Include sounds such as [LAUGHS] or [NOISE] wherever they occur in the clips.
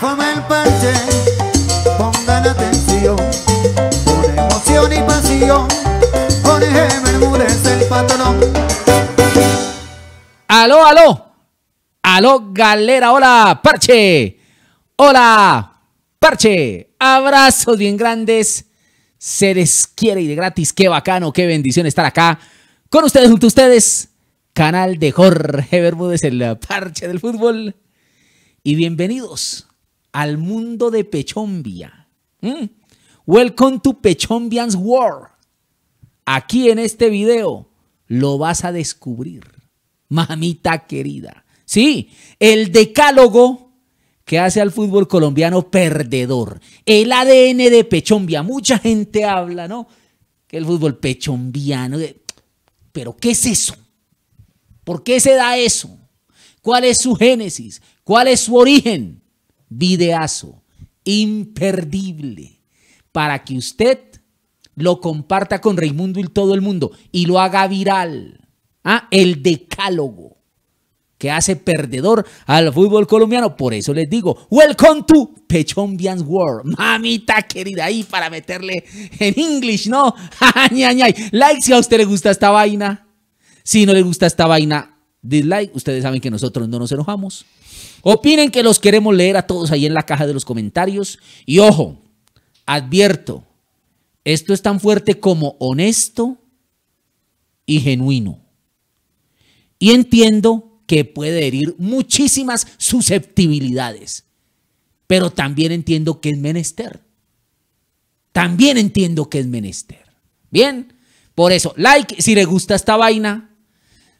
perfume el parche, pongan atención, con emoción y pasión, Jorge Bermúdez el patrón. Aló, aló, aló, galera, hola, parche, hola, parche, abrazos bien grandes, se les quiere y de gratis, qué bacano, qué bendición estar acá con ustedes, junto a ustedes, canal de Jorge Bermúdez, el parche del fútbol y bienvenidos al mundo de Pechombia. Mm. Welcome to Pechombians war. Aquí en este video lo vas a descubrir, mamita querida. Sí, el decálogo que hace al fútbol colombiano perdedor. El ADN de Pechombia. Mucha gente habla, ¿no? Que el fútbol pechombiano. Eh, pero ¿qué es eso? ¿Por qué se da eso? ¿Cuál es su génesis? ¿Cuál es su origen? videazo imperdible para que usted lo comparta con Raimundo y todo el mundo y lo haga viral. Ah, el decálogo que hace perdedor al fútbol colombiano. Por eso les digo, welcome to Pechombians World. Mamita querida, ahí para meterle en English, ¿no? [LAUGHS] Like si a usted le gusta esta vaina. Si no le gusta esta vaina, dislike. Ustedes saben que nosotros no nos enojamos. Opinen que los queremos leer a todos ahí en la caja de los comentarios. Y ojo, advierto, esto es tan fuerte como honesto y genuino. Y entiendo que puede herir muchísimas susceptibilidades, pero también entiendo que es menester. También entiendo que es menester. Bien, por eso, like si le gusta esta vaina,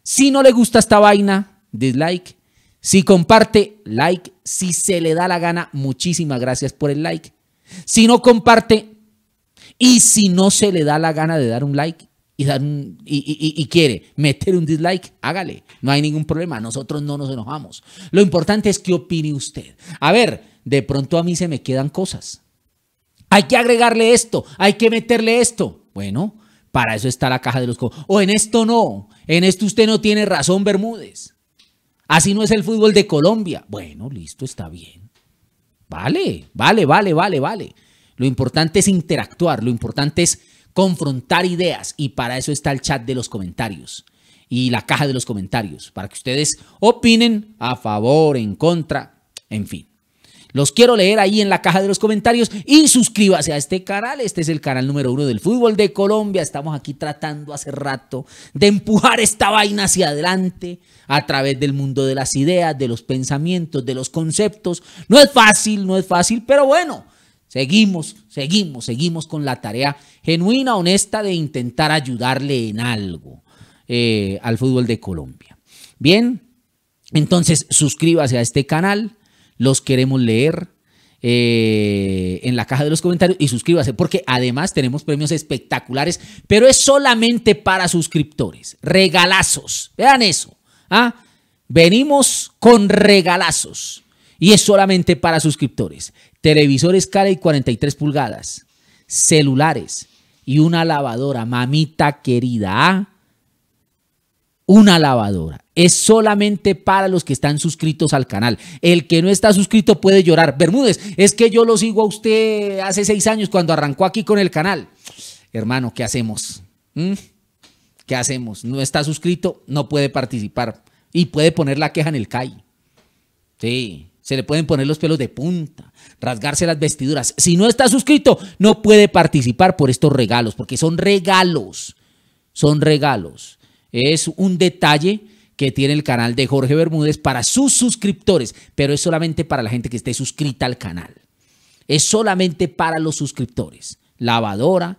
si no le gusta esta vaina, dislike. Si comparte, like. Si se le da la gana, muchísimas gracias por el like. Si no comparte y si no se le da la gana de dar un like y, dar un, y, quiere meter un dislike, hágale. No hay ningún problema. Nosotros no nos enojamos. Lo importante es que opine usted. A ver, de pronto a mí se me quedan cosas. Hay que agregarle esto, hay que meterle esto. Bueno, para eso está la caja de los... O en esto no, en esto usted no tiene razón, Bermúdez. Así no es el fútbol de Colombia. Bueno, listo, está bien. Vale, vale, vale, vale, vale. Lo importante es interactuar, lo importante es confrontar ideas y para eso está el chat de los comentarios y la caja de los comentarios, para que ustedes opinen a favor, en contra, en fin. Los quiero leer ahí en la caja de los comentarios y suscríbase a este canal. Este es el canal número uno del fútbol de Colombia. Estamos aquí tratando hace rato de empujar esta vaina hacia adelante a través del mundo de las ideas, de los pensamientos, de los conceptos. No es fácil, no es fácil, pero bueno. Seguimos, seguimos, seguimos con la tarea genuina, honesta de intentar ayudarle en algo eh, al fútbol de Colombia. Bien, entonces suscríbase a este canal, los queremos leer. Eh, en la caja de los comentarios y suscríbase porque además tenemos premios espectaculares, pero es solamente para suscriptores, regalazos, vean eso, ¿ah? venimos con regalazos y es solamente para suscriptores, televisores y 43 pulgadas, celulares y una lavadora, mamita querida, ¿ah? una lavadora es solamente para los que están suscritos al canal. El que no está suscrito puede llorar. Bermúdez, es que yo lo sigo a usted hace seis años cuando arrancó aquí con el canal. Hermano, ¿qué hacemos? ¿Mm? ¿Qué hacemos? No está suscrito, no puede participar y puede poner la queja en el CAI. Sí, se le pueden poner los pelos de punta, rasgarse las vestiduras. Si no está suscrito, no puede participar por estos regalos, porque son regalos, son regalos. Es un detalle que tiene el canal de Jorge Bermúdez para sus suscriptores, pero es solamente para la gente que esté suscrita al canal. Es solamente para los suscriptores. Lavadora,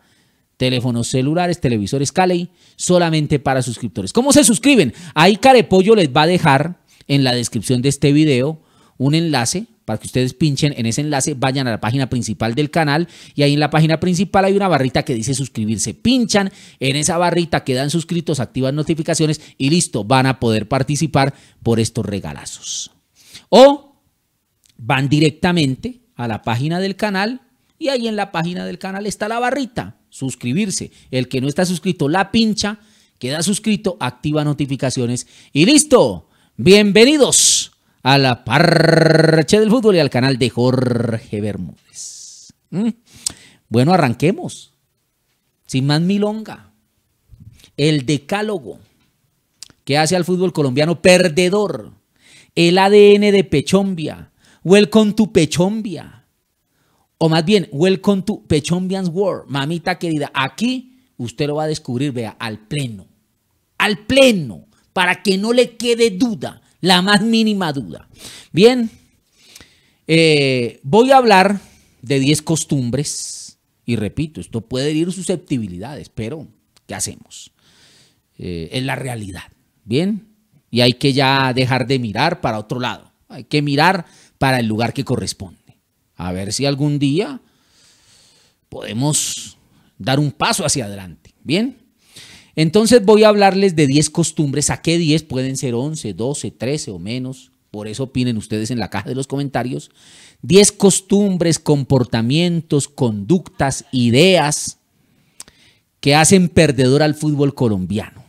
teléfonos celulares, televisores Cali, solamente para suscriptores. ¿Cómo se suscriben? Ahí Carepollo les va a dejar en la descripción de este video un enlace para que ustedes pinchen en ese enlace, vayan a la página principal del canal y ahí en la página principal hay una barrita que dice suscribirse. Pinchan en esa barrita, quedan suscritos, activan notificaciones y listo, van a poder participar por estos regalazos. O van directamente a la página del canal y ahí en la página del canal está la barrita, suscribirse. El que no está suscrito la pincha, queda suscrito, activa notificaciones y listo. Bienvenidos a la parche del fútbol y al canal de Jorge Bermúdez. ¿Mm? Bueno, arranquemos. Sin más milonga. El decálogo que hace al fútbol colombiano perdedor. El ADN de Pechombia. Welcome to Pechombia. O más bien, welcome to Pechombians World. Mamita querida, aquí usted lo va a descubrir, vea, al pleno. Al pleno. Para que no le quede duda la más mínima duda. Bien, eh, voy a hablar de 10 costumbres y repito, esto puede ir susceptibilidades, pero ¿qué hacemos? Eh, es la realidad, ¿bien? Y hay que ya dejar de mirar para otro lado, hay que mirar para el lugar que corresponde. A ver si algún día podemos dar un paso hacia adelante, ¿bien? Entonces voy a hablarles de 10 costumbres. ¿A qué 10? Pueden ser 11, 12, 13 o menos. Por eso opinen ustedes en la caja de los comentarios. 10 costumbres, comportamientos, conductas, ideas que hacen perdedor al fútbol colombiano.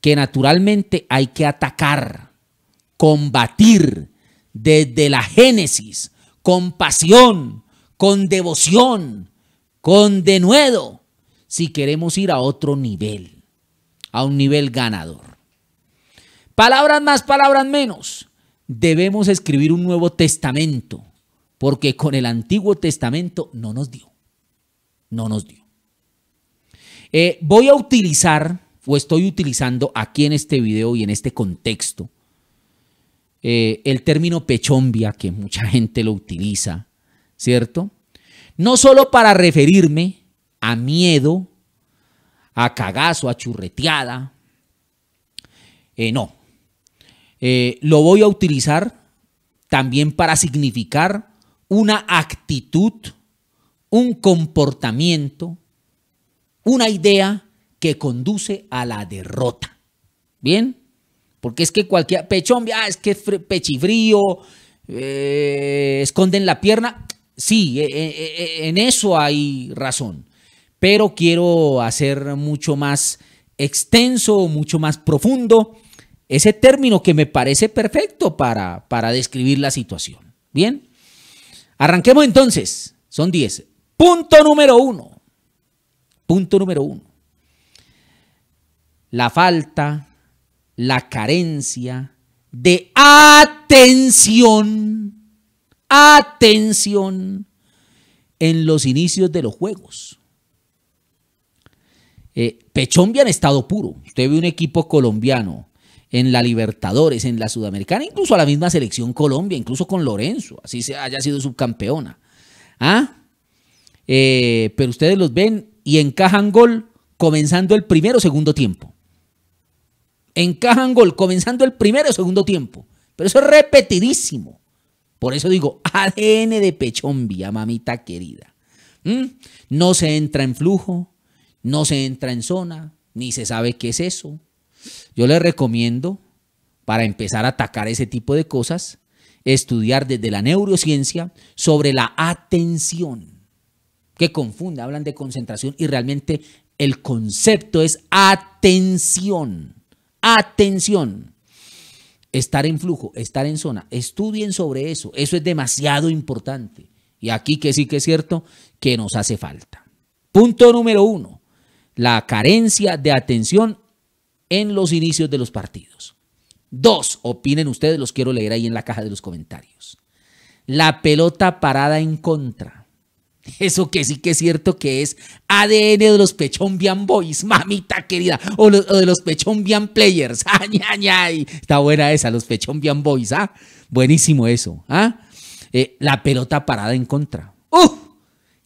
Que naturalmente hay que atacar, combatir desde la génesis, con pasión, con devoción, con denuedo si queremos ir a otro nivel, a un nivel ganador. Palabras más, palabras menos. Debemos escribir un nuevo testamento, porque con el Antiguo Testamento no nos dio. No nos dio. Eh, voy a utilizar, o estoy utilizando aquí en este video y en este contexto, eh, el término pechombia, que mucha gente lo utiliza, ¿cierto? No solo para referirme a miedo, a cagazo, a churreteada. Eh, no. Eh, lo voy a utilizar también para significar una actitud, un comportamiento, una idea que conduce a la derrota. ¿Bien? Porque es que cualquier pechón, ah, es que es pechifrío, eh, esconden la pierna. Sí, e, e, e, en eso hay razón pero quiero hacer mucho más extenso, mucho más profundo ese término que me parece perfecto para, para describir la situación. Bien, arranquemos entonces, son 10. Punto número uno, punto número uno, la falta, la carencia de atención, atención en los inicios de los juegos. Eh, Pechombia en estado puro. Usted ve un equipo colombiano en la Libertadores, en la Sudamericana, incluso a la misma selección Colombia, incluso con Lorenzo, así se haya sido subcampeona. ¿Ah? Eh, pero ustedes los ven y encajan gol comenzando el primero o segundo tiempo. Encajan gol comenzando el primero o segundo tiempo. Pero eso es repetidísimo. Por eso digo, ADN [LAUGHS] de Pechombia, mamita querida. ¿Mm? No se entra en flujo, no se entra en zona, ni se sabe qué es eso. Yo les recomiendo, para empezar a atacar ese tipo de cosas, estudiar desde la neurociencia sobre la atención. Que confunde? hablan de concentración y realmente el concepto es atención. Atención. Estar en flujo, estar en zona. Estudien sobre eso. Eso es demasiado importante. Y aquí que sí que es cierto que nos hace falta. Punto número uno la carencia de atención en los inicios de los partidos. Dos, opinen ustedes, los quiero leer ahí en la caja de los comentarios. La pelota parada en contra. Eso que sí que es cierto que es ADN de los Pechombian Boys, mamita querida, o, de los Pechombian Players. Ay, [LAUGHS] ah, ay, Está buena esa, los Pechombian Boys, ¿ah? Buenísimo eso, ¿ah? Eh, la pelota parada en contra. ¡Uf! ¡Uh!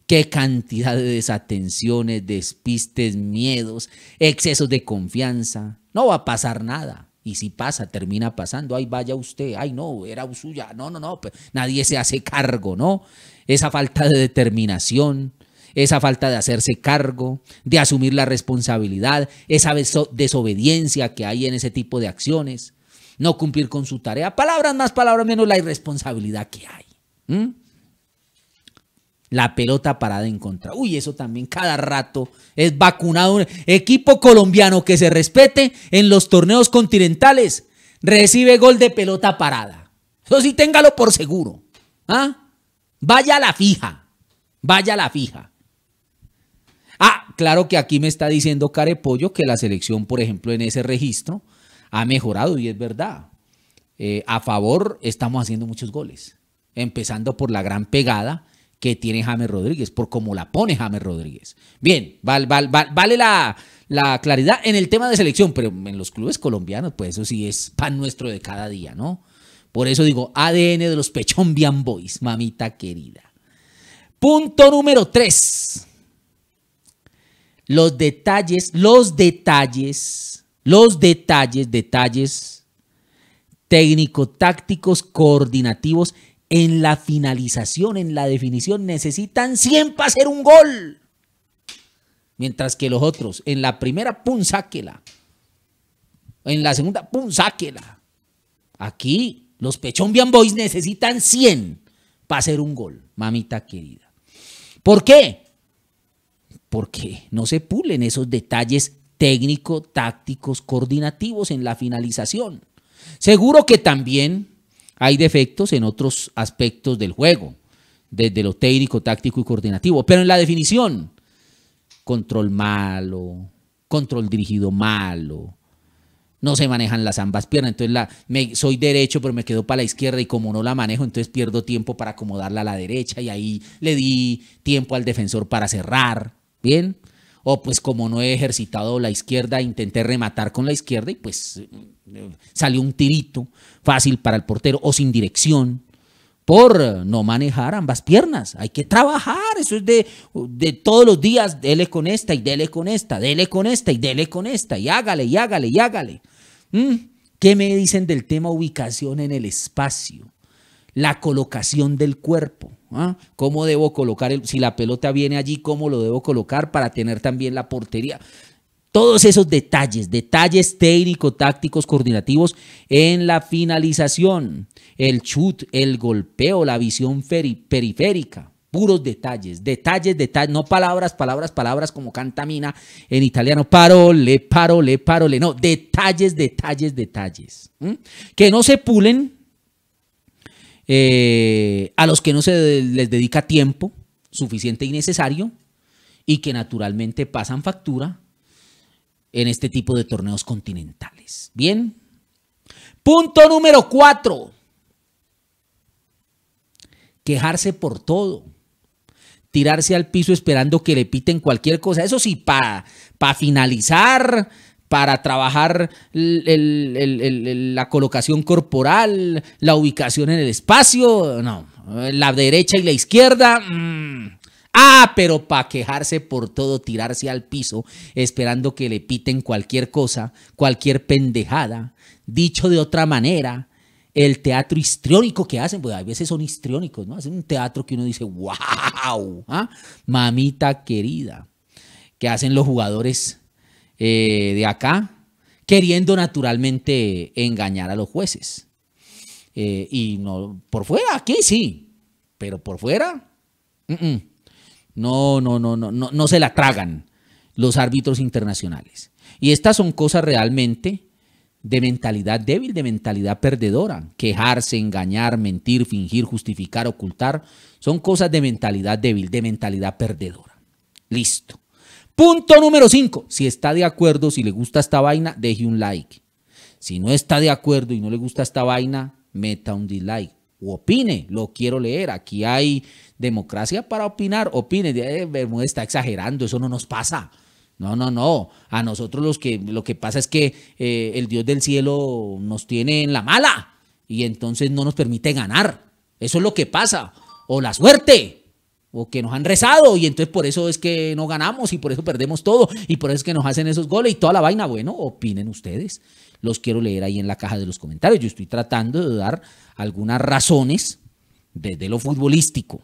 Qué cantidad de desatenciones, despistes, miedos, excesos de confianza. No va a pasar nada. Y si pasa, termina pasando. Ay, vaya usted. Ay, no, era suya. No, no, no. Pues nadie se hace cargo, ¿no? Esa falta de determinación, esa falta de hacerse cargo, de asumir la responsabilidad, esa desobediencia que hay en ese tipo de acciones, no cumplir con su tarea. Palabras más, palabras menos, la irresponsabilidad que hay. ¿Mm? la pelota parada en contra. Uy, eso también cada rato es vacunado. Equipo colombiano que se respete en los torneos continentales recibe gol de pelota parada. Eso sí, téngalo por seguro. ¿Ah? Vaya la fija. Vaya la fija. Ah, claro que aquí me está diciendo Carepollo que la selección, por ejemplo, en ese registro ha mejorado y es verdad. Eh, a favor estamos haciendo muchos goles, empezando por la gran pegada que tiene James Rodríguez, por cómo la pone James Rodríguez. Bien, vale la, la claridad en el tema de selección, pero en los clubes colombianos, pues eso sí es pan nuestro de cada día, ¿no? Por eso digo, ADN de los Pechombian Boys, mamita querida. Punto número tres. Los detalles, los detalles, los detalles, detalles técnico-tácticos coordinativos en la finalización, en la definición, necesitan 100 para hacer un gol. Mientras que los otros, en la primera, pum, sáquela. En la segunda, pum, sáquela. Aquí, los Pechombian Boys necesitan 100 para hacer un gol, mamita querida. ¿Por qué? Porque no se pulen esos detalles técnico, tácticos, coordinativos en la finalización. Seguro que también hay defectos en otros aspectos del juego, desde lo técnico, táctico y coordinativo, pero en la definición, control malo, control dirigido malo, no se manejan las ambas piernas. Entonces la, me, soy derecho, pero me quedo para la izquierda y como no la manejo, entonces pierdo tiempo para acomodarla a la derecha y ahí le di tiempo al defensor para cerrar. Bien o pues como no he ejercitado la izquierda, intenté rematar con la izquierda y pues salió un tirito fácil para el portero o sin dirección por eh, no manejar ambas piernas. Hay que trabajar, eso es de, todos los días, dele con esta y dele con esta, dele con esta y dele con esta y hágale y hágale y hágale. ¿Mm? ¿Qué me dicen del tema ubicación en el espacio? la colocación del cuerpo. ¿ah? ¿Cómo debo colocar, el, si la pelota viene allí, cómo lo debo colocar para tener también la portería? Todos esos detalles, detalles técnicos, tácticos, coordinativos en la finalización, el chut, el golpeo, la visión periférica, puros detalles, detalles, detalles, no palabras, palabras, palabras como cantamina en italiano, parole, parole, parole, no, detalles, detalles, detalles, que no se pulen, eh, a los que no se les dedica tiempo suficiente y necesario y que naturalmente pasan factura en este tipo de torneos continentales. Bien. Punto número cuatro. Quejarse por todo. Tirarse al piso esperando que le piten cualquier cosa. Eso sí, para pa finalizar, para trabajar la colocación corporal, la ubicación en el espacio, no, la derecha y la izquierda. Mm. Ah, pero para quejarse por todo, tirarse al piso, esperando que le piten cualquier cosa, cualquier pendejada. Dicho de otra manera, el teatro histriónico que hacen, pues a veces son histriónicos, ¿no? Hacen un teatro que uno dice, wow, ah, mamita querida, que hacen los jugadores eh, de acá, queriendo naturalmente engañar a los jueces. Eh, y no, por fuera, aquí sí, pero por fuera, No, no, no, no, no, no se la tragan los árbitros internacionales. Y estas son cosas realmente de mentalidad débil, de mentalidad perdedora. Quejarse, engañar, mentir, fingir, justificar, ocultar, son cosas de mentalidad débil, de mentalidad perdedora. Listo. Punto número 5. Si está de acuerdo, si le gusta esta vaina, deje un like. Si no está de acuerdo y no le gusta esta vaina, meta un dislike. O opine, lo quiero leer. Aquí hay democracia para opinar. Opine, eh, está exagerando, eso no nos pasa. No, no, no. A nosotros los que, lo que pasa es que eh, el Dios del cielo nos tiene en la mala y entonces no nos permite ganar. Eso es lo que pasa. O la suerte o que nos han rezado y entonces por eso es que no ganamos y por eso perdemos todo y por eso es que nos hacen esos goles y toda la vaina. Bueno, opinen ustedes. Los quiero leer ahí en la caja de los comentarios. Yo estoy tratando de dar algunas razones desde lo futbolístico,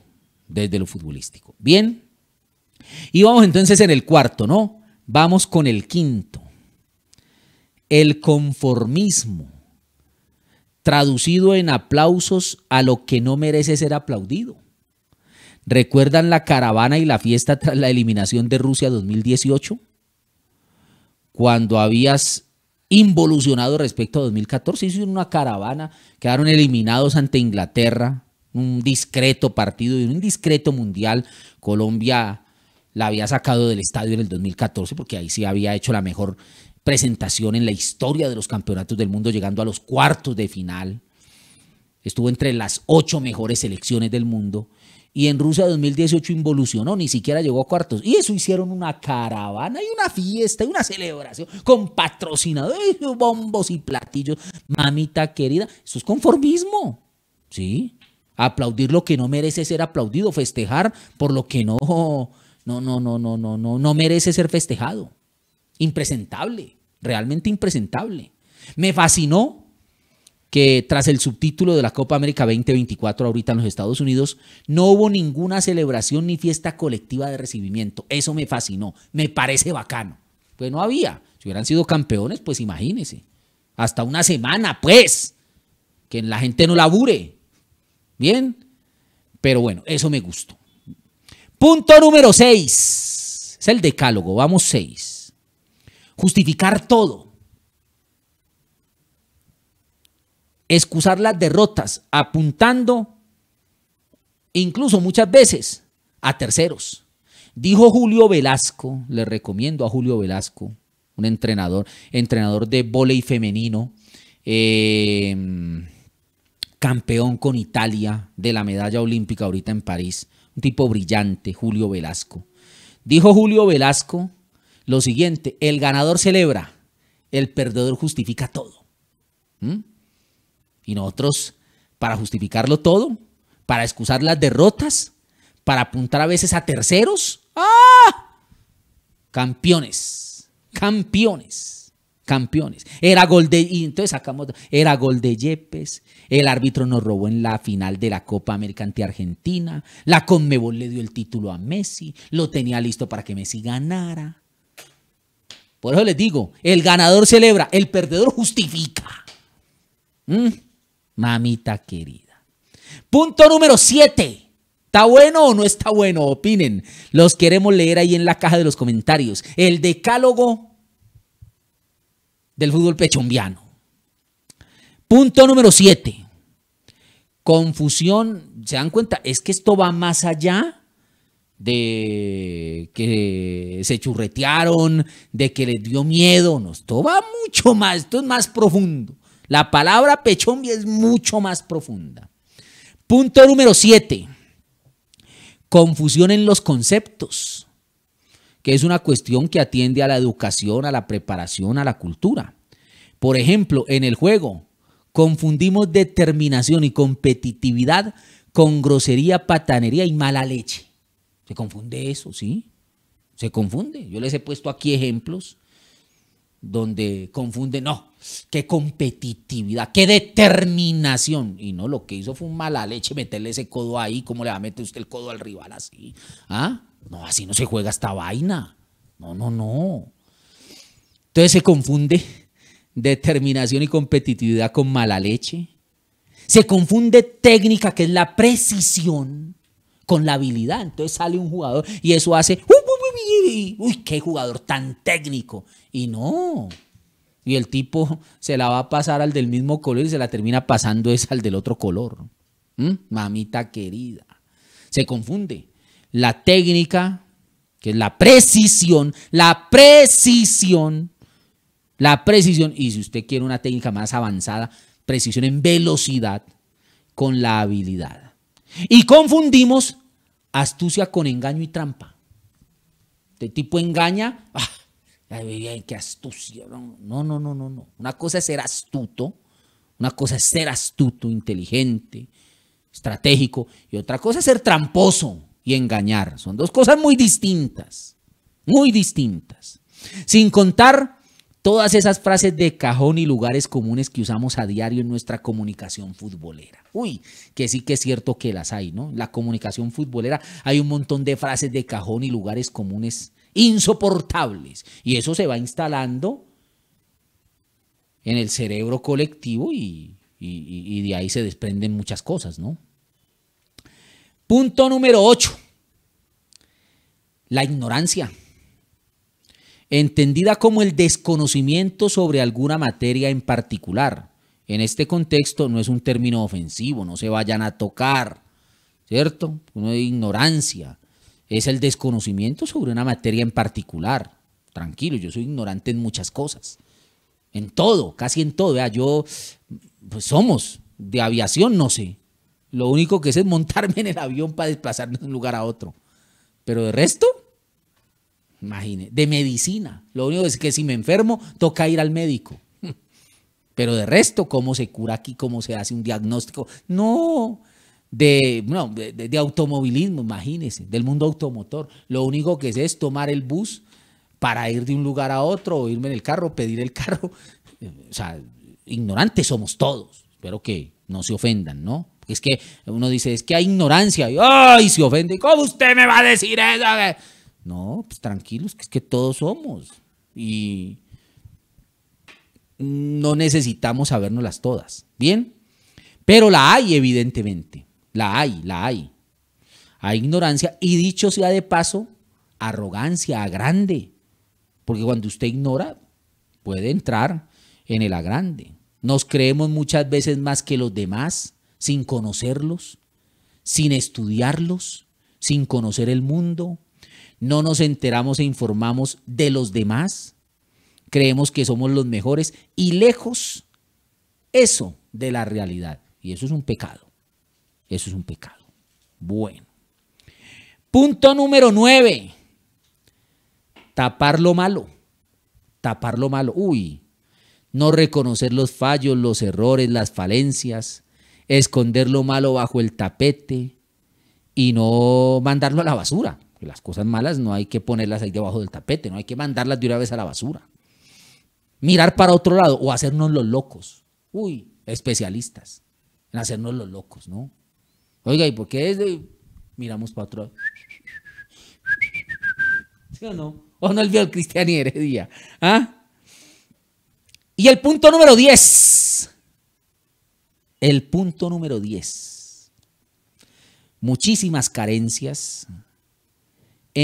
desde lo futbolístico. Bien. Y vamos entonces en el cuarto, ¿no? Vamos con el quinto. El conformismo, traducido en aplausos a lo que no merece ser aplaudido. ¿Recuerdan la caravana y la fiesta tras la eliminación de Rusia 2018? Cuando habías involucionado respecto a 2014, hicieron una caravana, quedaron eliminados ante Inglaterra, un discreto partido y un discreto mundial. Colombia la había sacado del estadio en el 2014 porque ahí sí había hecho la mejor presentación en la historia de los campeonatos del mundo, llegando a los cuartos de final. Estuvo entre las ocho mejores selecciones del mundo y en Rusia 2018 involucionó, ni siquiera llegó a cuartos. Y eso hicieron una caravana y una fiesta y una celebración con patrocinadores, bombos y platillos. Mamita querida, eso es conformismo. ¿Sí? Aplaudir lo que no merece ser aplaudido, festejar por lo que no no no no no no no no merece ser festejado. Impresentable, realmente impresentable. Me fascinó que tras el subtítulo de la Copa América 2024 ahorita en los Estados Unidos, no hubo ninguna celebración ni fiesta colectiva de recibimiento. Eso me fascinó, me parece bacano. Pues no había. Si hubieran sido campeones, pues imagínense. Hasta una semana, pues. Que la gente no labure. Bien. Pero bueno, eso me gustó. Punto número 6. Es el decálogo. Vamos 6. Justificar todo. excusar las derrotas apuntando incluso muchas veces a terceros. Dijo Julio Velasco, le recomiendo a Julio Velasco, un entrenador, entrenador de voleibol femenino, em, campeón con Italia de la medalla olímpica ahorita en París, un tipo brillante, Julio Velasco. Dijo Julio Velasco lo siguiente, el ganador celebra, el perdedor justifica todo. Y nosotros, para justificarlo todo, para excusar las derrotas, para apuntar a veces a terceros, ¡ah! Campeones, campeones, campeones. Era gol de, y entonces sacamos, era gol de Yepes, el árbitro nos robó en la final de la Copa América Argentina, la Conmebol le dio el título a Messi, lo tenía listo para que Messi ganara. Por eso les digo, el ganador celebra, el perdedor justifica. ¿Mm? mamita querida. Punto número 7. ¿Está bueno o no está bueno? Opinen. Los queremos leer ahí en la caja de los comentarios. El decálogo del fútbol pechombiano. Punto número 7. Confusión. ¿Se dan cuenta? Es que esto va más allá de que se churretearon, de que les dio miedo. esto va mucho más. Esto es más profundo. La palabra pechombi es mucho más profunda. Punto número 7. Confusión en los conceptos, que es una cuestión que atiende a la educación, a la preparación, a la cultura. Por ejemplo, en el juego, confundimos determinación y competitividad con grosería, patanería y mala leche. Se confunde eso, ¿sí? Se confunde. Yo les he puesto aquí ejemplos donde confunde, no, qué competitividad, qué determinación. Y no, lo que hizo fue un mala leche meterle ese codo ahí, ¿cómo le va a meter usted el codo al rival así? ¿Ah? No, así no se juega esta vaina. No, no, no. Entonces se confunde determinación y competitividad con mala leche. Se confunde técnica, que es la precisión, con la habilidad. Entonces sale un jugador y eso hace... ¡uh! uy, qué jugador tan técnico. Y no. Y el tipo se la va a pasar al del mismo color y se la termina pasando esa al del otro color. ¿Mm? Mamita querida. Se confunde. La técnica, que es la precisión, la precisión, la precisión, y si usted quiere una técnica más avanzada, precisión en velocidad con la habilidad. Y confundimos astucia con engaño y trampa. Este tipo engaña. Ay, ah, qué astucia. No, no, no, no, no. Una cosa es ser astuto. Una cosa es ser astuto, inteligente, estratégico. Y otra cosa es ser tramposo y engañar. Son dos cosas muy distintas. Muy distintas. Sin contar Todas esas frases de cajón y lugares comunes que usamos a diario en nuestra comunicación futbolera. Uy, que sí que es cierto que las hay, ¿no? La comunicación futbolera hay un montón de frases de cajón y lugares comunes insoportables. Y eso se va instalando en el cerebro colectivo y, y de ahí se desprenden muchas cosas, ¿no? Punto número 8. La ignorancia entendida como el desconocimiento sobre alguna materia en particular. En este contexto no es un término ofensivo, no se vayan a tocar, ¿cierto? Uno de ignorancia. Es el desconocimiento sobre una materia en particular. Tranquilo, yo soy ignorante en muchas cosas. En todo, casi en todo. Yo, pues somos de aviación, no sé. Lo único que sé es montarme en el avión para desplazarme de un lugar a otro. Pero de resto, Imagine, de medicina. Lo único es que si me enfermo, toca ir al médico. Pero de resto, ¿cómo se cura aquí? ¿Cómo se hace un diagnóstico? No, de, de, automovilismo, Imagínese, del mundo automotor. Lo único que es es tomar el bus para ir de un lugar a otro, o irme en el carro, pedir el carro. O sea, ignorantes somos todos. Espero que no se ofendan, ¿no? Es que uno dice, es que hay ignorancia. Y, ¡Ay! Se ofende. ¿Cómo usted me va a decir eso? No, pues tranquilos, que es que todos somos. Y no necesitamos sabernos las todas. Bien, pero la hay, evidentemente. La hay, la hay. Hay ignorancia y dicho sea de paso, arrogancia, a grande. Porque cuando usted ignora, puede entrar en el agrande. Nos creemos muchas veces más que los demás sin conocerlos, sin estudiarlos, sin conocer el mundo, no nos enteramos e informamos de los demás, creemos que somos los mejores y lejos eso de la realidad. Y eso es un pecado. Eso es un pecado. Bueno. Punto número nueve. Tapar lo malo. Tapar lo malo. Uy. No reconocer los fallos, los errores, las falencias. Esconder lo malo bajo el tapete y no mandarlo a la basura. Las cosas malas no hay que ponerlas ahí debajo del tapete, no hay que mandarlas de una vez a la basura. Mirar para otro lado o hacernos los locos. Uy, especialistas en hacernos los locos, ¿no? Oiga, ¿y por qué es de... miramos para otro lado? ¿Sí o no? ¿O no el el y ¿Ah? Y el punto número 10. El punto número 10. Muchísimas carencias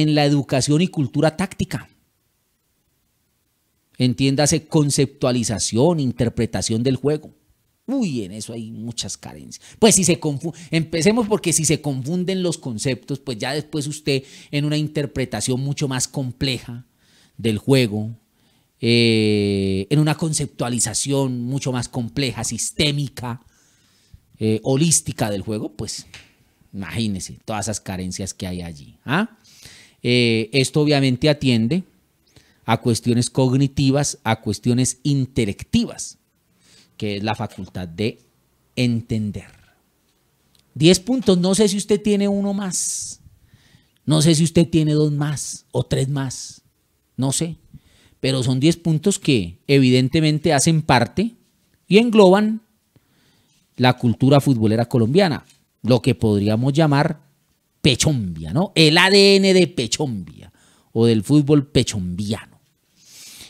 en la educación y cultura táctica. Entiéndase conceptualización, interpretación del juego. Uy, en eso hay muchas carencias. Pues si se confunde, empecemos porque si se confunden los conceptos, pues ya después usted en una interpretación mucho más compleja del juego, eh, en una conceptualización mucho más compleja, sistémica, eh, holística del juego, pues imagínese todas esas carencias que hay allí. ¿ah? Eh, esto obviamente atiende a cuestiones cognitivas, a cuestiones interactivas, que es la facultad de entender. Diez puntos, no sé si usted tiene uno más, no sé si usted tiene dos más o tres más, no sé, pero son diez puntos que evidentemente hacen parte y engloban la cultura futbolera colombiana, lo que podríamos llamar Pechombia, ¿no? El ADN de Pechombia o del fútbol pechombiano.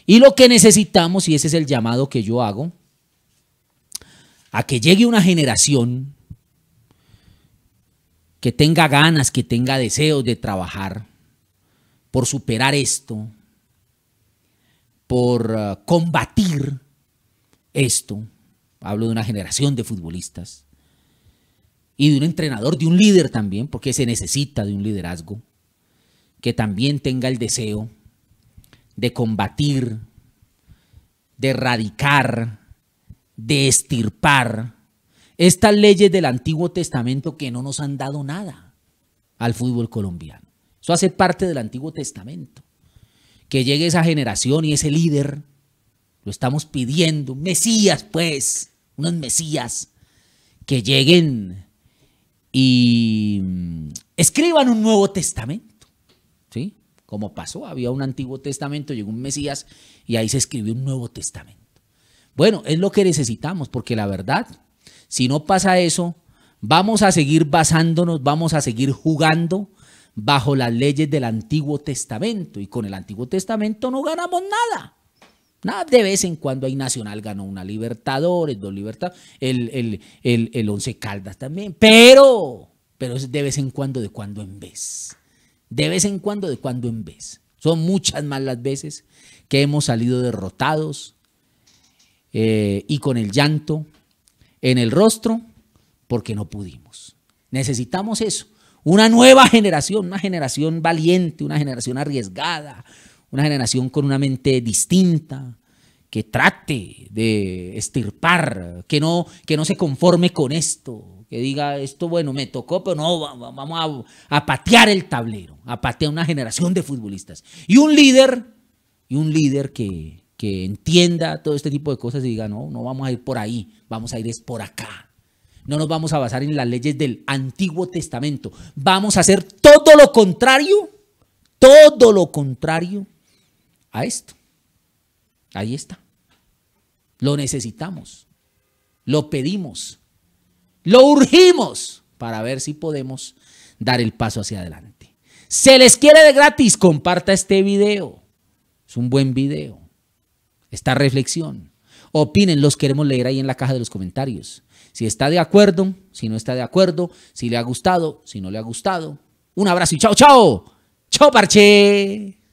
Y lo que necesitamos, y ese es el llamado que yo hago, a que llegue una generación que tenga ganas, que tenga deseos de trabajar por superar esto, por ah, combatir esto. Hablo de una generación de futbolistas y de un entrenador, de un líder también, porque se necesita de un liderazgo, que también tenga el deseo de combatir, de erradicar, de estirpar estas leyes del Antiguo Testamento que no nos han dado nada al fútbol colombiano. Eso hace parte del Antiguo Testamento. Que llegue esa generación y ese líder, lo estamos pidiendo, mesías pues, unos mesías, que lleguen y mm, escriban un Nuevo Testamento, ¿sí? Como pasó, había un Antiguo Testamento, llegó un Mesías y ahí se escribió un Nuevo Testamento. Bueno, es lo que necesitamos, porque la verdad, si no pasa eso, vamos a seguir basándonos, vamos a seguir jugando bajo las leyes del Antiguo Testamento y con el Antiguo Testamento no ganamos nada de vez en cuando hay Nacional ganó una Libertadores, dos Libertadores, el, Once Caldas también, pero, pero es de vez en cuando, de cuando en vez. De vez en cuando, de cuando en vez. Son muchas más las veces que hemos salido derrotados eh, y con el llanto en el rostro porque no pudimos. Necesitamos eso. Una nueva generación, una generación valiente, una generación arriesgada, una generación con una mente distinta, que trate de estirpar, que no, que no se conforme con esto, que diga, esto bueno, me tocó, pero no, vamos a, patear el tablero, a patear una generación de futbolistas. Y un líder, y un líder que, que entienda todo este tipo de cosas y diga, no, no vamos a ir por ahí, vamos a ir por acá. No nos vamos a basar en las leyes del Antiguo Testamento. Vamos a hacer todo lo contrario, todo lo contrario a esto. Ahí está. Lo necesitamos. Lo pedimos. Lo urgimos para ver si podemos dar el paso hacia adelante. Se les quiere de gratis. Comparta este video. Es un buen video. Esta reflexión. Opinen, los queremos leer ahí en la caja de los comentarios. Si está de acuerdo, si no está de acuerdo, si le ha gustado, si no le ha gustado. Un abrazo y chao, chao. Chao, parche.